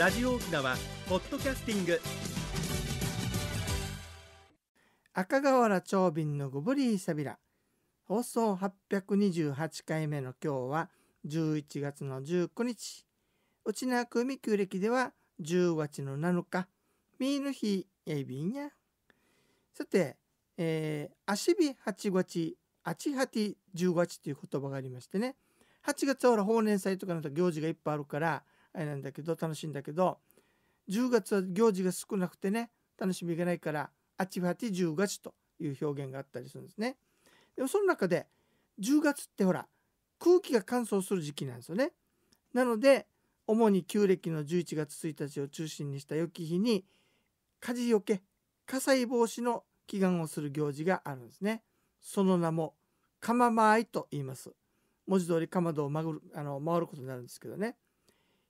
ラジオ沖縄ポッドキャスティング赤瓦長瓶のゴブリーサビラ放送828回目の今日は11月の19日内縄久美旧暦では10月の7日ミーヌ日エビびんやさて、えー、足日八月八八十月という言葉がありましてね8月はほうれ祭とかの行事がいっぱいあるからあれなんだけど楽しいんだけど10月は行事が少なくてね楽しみがないからあっちはち10月という表現があったりするんですね。でもその中で10月ってほら空気が乾燥する時期なんですよね。なので主に旧暦の11月1日を中心にした良き日に火事よけ火災防止の祈願をする行事があるんですね。その名も釜舞と言います。文字通りかまどを回るあの回ることになるんですけどね。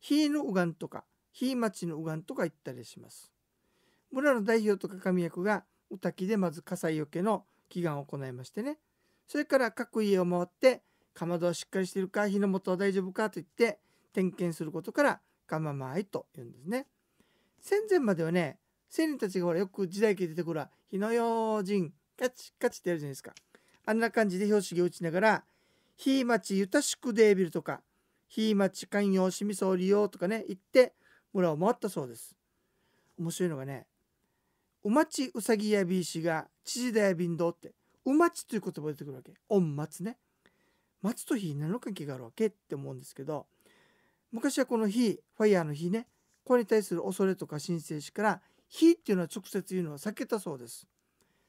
日の右岸とか日町の右岸とか言ったりします村の代表とか神役がお滝でまず火災よけの祈願を行いましてねそれから各家を回って「かまどはしっかりしてるか火の元は大丈夫か」と言って点検することから「ガまマいと言うんですね戦前まではね仙人たちがほらよく時代劇出てくる「火の用心カチカチ」ってやるじゃないですかあんな感じで標識を打ちながら「火町ゆたしくデービルとか非町寛容しみそを利用とかね言って村を回ったそうです面白いのがねお町うさぎやびいしが知事だやびんどう」ってお町という言葉が出てくるわけおん松ね松と火何の関係があるわけって思うんですけど昔はこの火ファイヤーの日ねこれに対する恐れとか神聖視から火っていうのは直接言うのは避けたそうです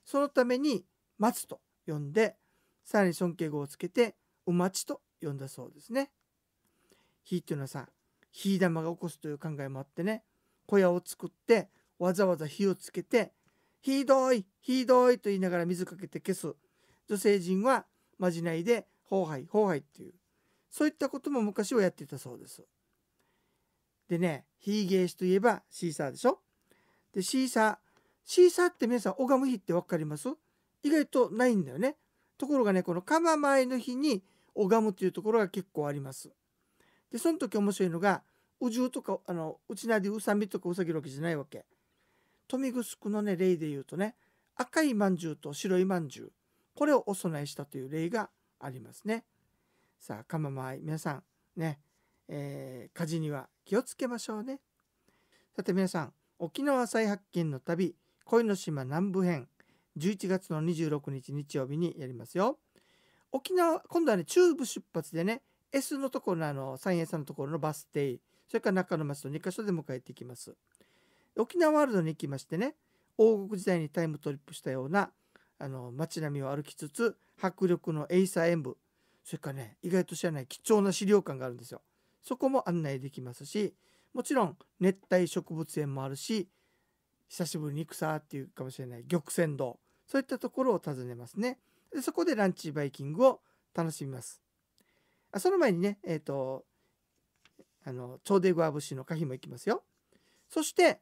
そのために松と呼んでさらに尊敬語をつけてお待ちと呼んだそうですね火っていうのはさ火玉が起こすという考えもあってね小屋を作ってわざわざ火をつけて「ひどいひどい」と言いながら水かけて消す女性陣はまじないで「ほうはいほうはい」っていうそういったことも昔はやっていたそうです。でね火芸師といえばシーサーでしょでシーサーシーサーって皆さん拝む日って分かります意外とないんだよね。ところがねこの釜前の日に拝むというところが結構あります。でその時面白いのがうじゅうとかあのうちなり、うさみとかうさぎのわけじゃないわけ。豊見城のね例で言うとね赤いまんじゅうと白いまんじゅうこれをお供えしたという例がありますね。さあかままい皆さんね、えー、火事には気をつけましょうね。さて皆さん沖縄再発見の旅恋の島南部編11月の26日日曜日にやりますよ。沖縄今度はね中部出発でね S のところのあの三栄さんのところのバス停それから中の町の2か所で迎えていきます沖縄ワールドに行きましてね王国時代にタイムトリップしたようなあの街並みを歩きつつ迫力のエイサー演舞それからね意外と知らない貴重な資料館があるんですよそこも案内できますしもちろん熱帯植物園もあるし久しぶりに草っていうかもしれない玉泉堂そういったところを訪ねますねでそこでランチバイキングを楽しみますあその前にねえっ、ー、とあのグアブシの可否も行きますよそして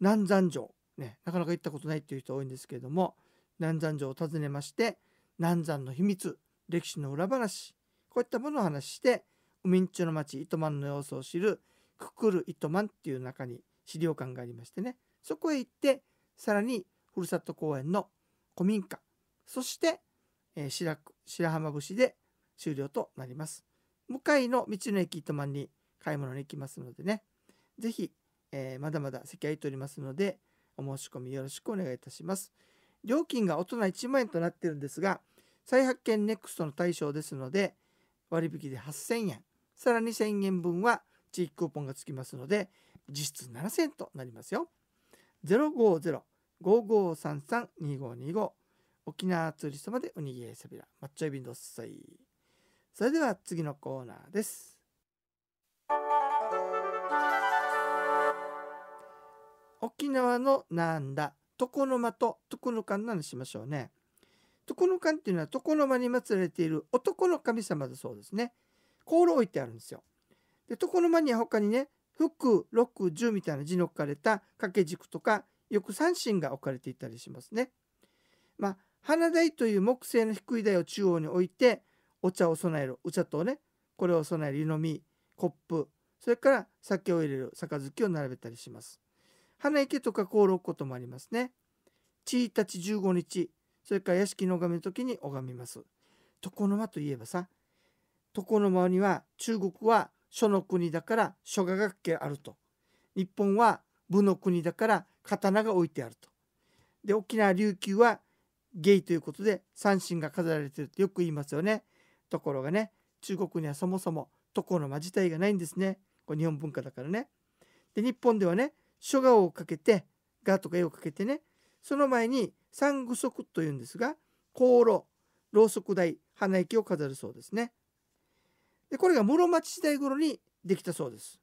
南山城ねなかなか行ったことないっていう人多いんですけれども南山城を訪ねまして南山の秘密歴史の裏話こういったものを話して海んちの町糸満の様子を知るくくる糸満っていう中に資料館がありましてねそこへ行ってさらにふるさと公園の古民家そして、えー白、白白浜節で終了となります。向かいの道の駅ま満に買い物に行きますのでね、ぜひ、えー、まだまだ席空いておりますので、お申し込みよろしくお願いいたします。料金が大人1万円となっているんですが、再発見ネクストの対象ですので、割引で8000円、さらに1000円分は地域クーポンがつきますので、実質7000円となりますよ。050-5533-2525沖縄ツーリストまでおにぎりサビラ抹茶エビンドッサイ。それでは次のコーナーです沖縄のなんだ床の間と床の間なのしましょうね床の間っていうのは床の間に祀られている男の神様だそうですね香炉置いてあるんですよで床の間には他にね福六十みたいな字の置かれた掛け軸とかよく三神が置かれていたりしますねまあ花台という木製の低い台を中央に置いてお茶を備えるお茶とねこれを備える湯飲みコップそれから酒を入れる杯を並べたりします花池とか香炉こともありますね1日15日それから屋敷の拝みの時に拝みます床の間といえばさ床の間には中国は書の国だから書画学家あると日本は武の国だから刀が置いてあるとで沖縄琉球はゲイということで三線が飾られてるってよく言いますよねところがね中国にはそもそも床の間自体がないんですねこれ日本文化だからねで日本ではね書画をかけて画とか絵をかけてねその前に三具足というんですが香炉ろうそく台花息を飾るそうですねでこれが室町時代頃にできたそうです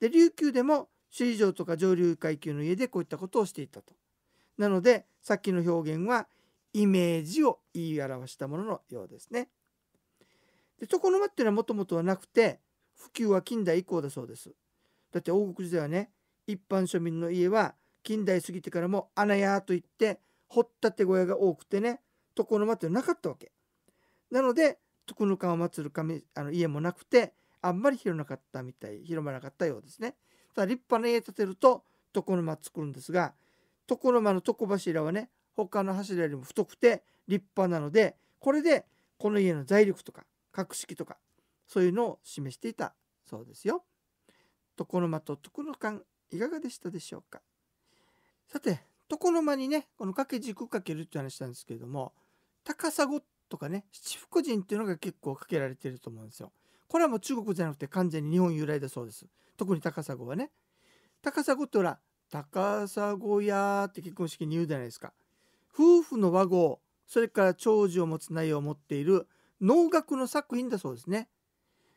で琉球でも首里城とか上流階級の家でこういったことをしていたとなのでさっきの表現はイメージを言い表したもののようですねで床の間っていうのはもともとはなくて普及は近代以降だそうですだって王国時代はね一般庶民の家は近代過ぎてからも穴屋といって掘ったて小屋が多くてね床の間ってなかったわけなので徳の間を祀る神あの家もなくてあんまり広なかったみたい広まなかったようですねただ立派な家建てると床の間作るんですが床の間の床柱はね他の柱よりも太くて立派なのでこれでこの家の財力とか格式とかそういうのを示していたそうですよ。床の間と床の間いかがでしたでしょうかさて床の間にねこの掛け軸かけるって話したんですけれども高砂とかね七福神っていうのが結構かけられてると思うんですよ。これはもう中国じゃなくて完全に日本由来だそうです。特に高砂はね。高砂ってほら高砂屋って結婚式に言うじゃないですか。夫婦の和合それから長寿を持つ内容を持っている能楽の作品だそうですね。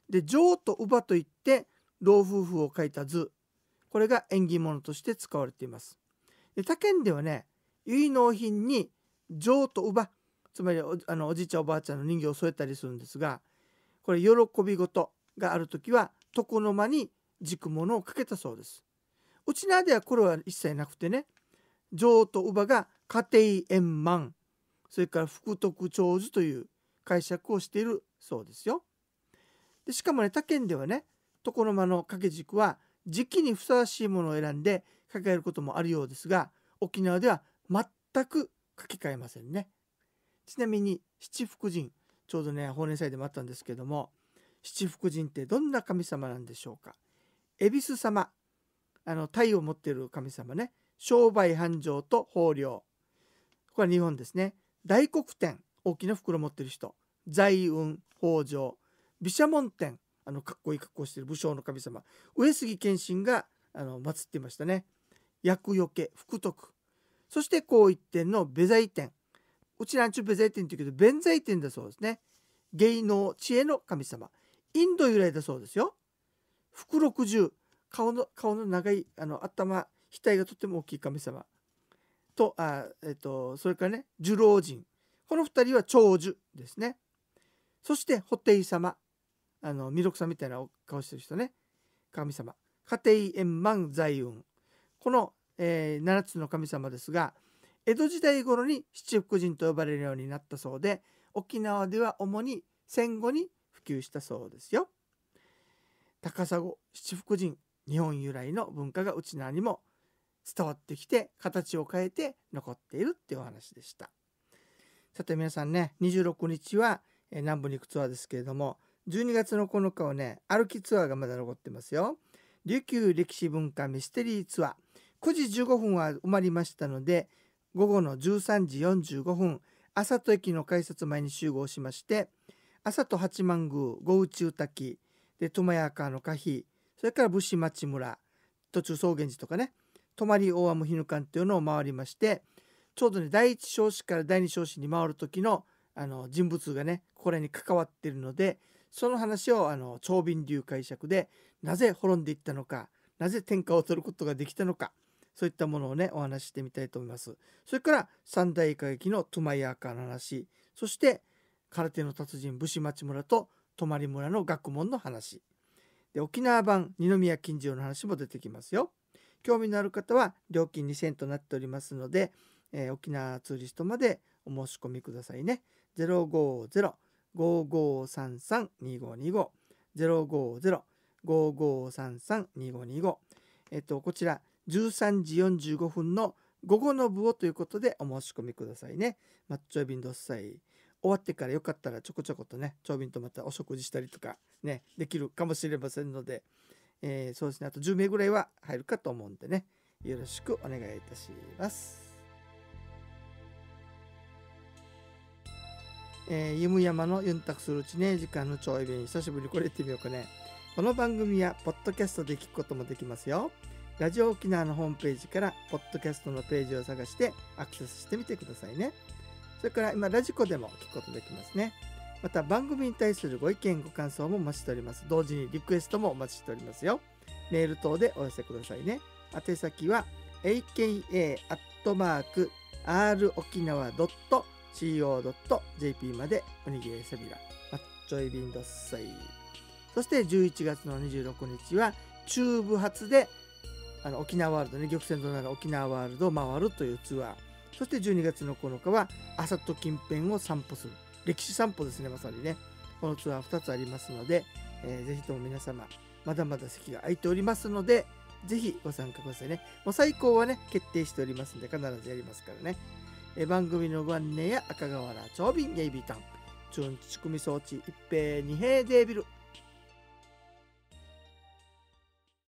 で女王と乳母といって老夫婦を描いた図これが縁起物として使われています。で他県ではね結納品に女王と乳母つまりおあのおじいちゃんおばあちゃんの人形を添えたりするんですがこれ喜び事がある時は床の間に軸物をかけたそうです。うちなではこれは一切なくてね女王と乳母が家庭円満それから福徳長寿という解釈をしているそうですよ。でしかもね他県ではね床の間の掛け軸は時期にふさわしいものを選んで掛けえることもあるようですが沖縄では全く書き換えませんね。ちなみに七福神ちょうどね法然祭でもあったんですけども七福神ってどんな神様なんでしょうか恵比寿様あの鯛を持っている神様ね商売繁盛と豊漁これは日本ですね大黒天大きな袋持ってる人財運北条毘沙門天あのかっこいい格好してる武将の神様上杉謙信があの祀っていましたね厄除け福徳そしてこう一点のべ財天うちなんちゅう弁財天って言うけど弁財天だそうですね芸能知恵の神様インド由来だそうですよ福六十顔の顔の長いあの頭額がとても大きい神様とあ、えっと、それからね寿老人この2人は長寿ですねそして布袋様あの弥勒さんみたいな顔してる人ね神様家庭円満財運この、えー、7つの神様ですが江戸時代頃に七福神と呼ばれるようになったそうで沖縄では主に戦後に普及したそうですよ高砂七福神日本由来の文化がうちなにも伝わってきて形を変えて残っているっていうお話でした。さて皆さんね26日は南部に行くツアーですけれども12月の9日はね歩きツアーがまだ残ってますよ琉球歴史文化ミステリーツアー9時15分は埋まりましたので午後の13時45分朝と駅の改札前に集合しまして朝と八幡宮五宇宙滝で苫屋川の花碑それから武士町村途中草原寺とかね泊まり大和日ぬ館というのを回りましてちょうどね第一小子から第二小子に回る時のあの人物がねこれに関わっているのでその話をあの長瓶流解釈でなぜ滅んでいったのかなぜ天下を取ることができたのかそういったものをねお話ししてみたいと思います。それから三大歌劇の「トゥマイアーカー」の話そして空手の達人武士町村と泊村の学問の話で沖縄版二宮金次郎の話も出てきますよ。興味のある方は料金2000となっておりますのでえー、沖縄ツーリストまでお申し込みくださいね。050-5533-2525 050-5533-2525えっと、こちら十三時四十五分の午後の部をということでお申し込みくださいね。マッチョビンドっサイ終わってからよかったらちょこちょことね、長瓶とまたお食事したりとかね、できるかもしれませんので、えー、そうですね、あと10名ぐらいは入るかと思うんでね、よろしくお願いいたします。えー、ゆむやまのゆんたくするうちね時間のちょいに久しぶりにこれ言ってみようかねこの番組はポッドキャストで聞くこともできますよラジオ沖縄のホームページからポッドキャストのページを探してアクセスしてみてくださいねそれから今ラジコでも聞くことできますねまた番組に対するご意見ご感想もお待ちしております同時にリクエストもお待ちしておりますよメール等でお寄せくださいね宛先は aka@ アットマーク r 沖縄 .com co.jp までおにぎりセビラマッチョイビンドッサイそして11月の26日は中部発であの沖縄ワールドね玉泉となる沖縄ワールドを回るというツアーそして12月の9日は朝と近辺を散歩する歴史散歩ですねまさにねこのツアー2つありますので、えー、ぜひとも皆様まだまだ席が空いておりますのでぜひご参加くださいねもう最高はね決定しておりますんで必ずやりますからね番組のご案内や赤瓦長瓶ゲイビータン中日仕組み装置一平二平デービル